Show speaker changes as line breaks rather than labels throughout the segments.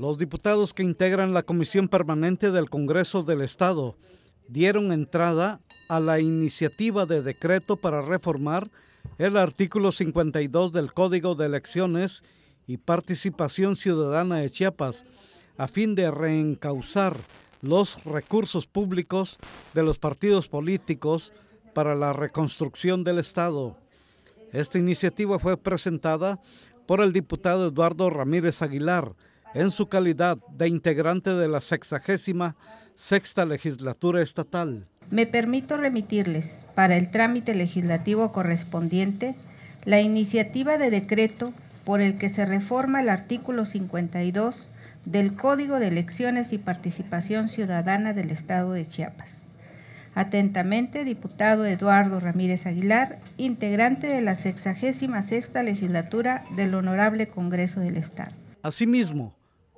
Los diputados que integran la Comisión Permanente del Congreso del Estado dieron entrada a la iniciativa de decreto para reformar el artículo 52 del Código de Elecciones y Participación Ciudadana de Chiapas a fin de reencauzar los recursos públicos de los partidos políticos para la reconstrucción del Estado. Esta iniciativa fue presentada por el diputado Eduardo Ramírez Aguilar, en su calidad de integrante de la 66 sexta legislatura estatal.
Me permito remitirles para el trámite legislativo correspondiente la iniciativa de decreto por el que se reforma el artículo 52 del Código de Elecciones y Participación Ciudadana del Estado de Chiapas. Atentamente, diputado Eduardo Ramírez Aguilar, integrante de la 66 Legislatura del Honorable Congreso del Estado.
Asimismo,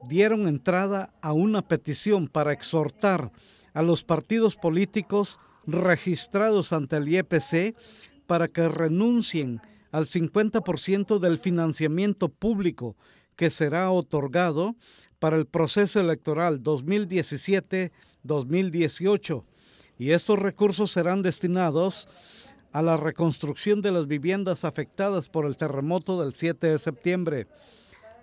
dieron entrada a una petición para exhortar a los partidos políticos registrados ante el IEPC para que renuncien al 50% del financiamiento público que será otorgado para el proceso electoral 2017-2018. Y estos recursos serán destinados a la reconstrucción de las viviendas afectadas por el terremoto del 7 de septiembre.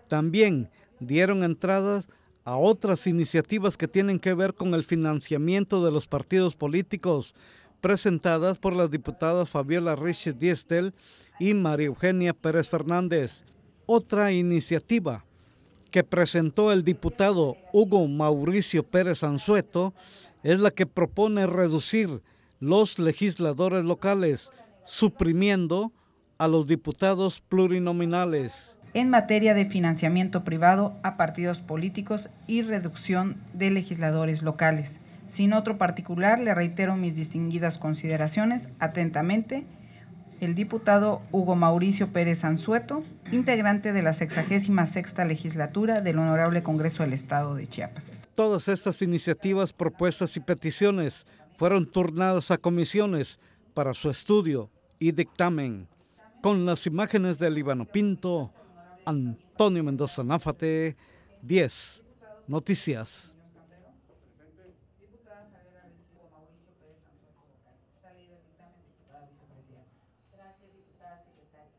También dieron entradas a otras iniciativas que tienen que ver con el financiamiento de los partidos políticos, presentadas por las diputadas Fabiola Richie Diestel y María Eugenia Pérez Fernández. Otra iniciativa que presentó el diputado Hugo Mauricio Pérez Anzueto es la que propone reducir los legisladores locales, suprimiendo a los diputados plurinominales
en materia de financiamiento privado a partidos políticos y reducción de legisladores locales. Sin otro particular, le reitero mis distinguidas consideraciones. Atentamente, el diputado Hugo Mauricio Pérez Ansueto, integrante de la 66 legislatura del Honorable Congreso del Estado de Chiapas.
Todas estas iniciativas, propuestas y peticiones fueron turnadas a comisiones para su estudio y dictamen. Con las imágenes de Líbano Pinto, Antonio Mendoza Náfate, 10 Noticias. Gracias,
diputada secretaria.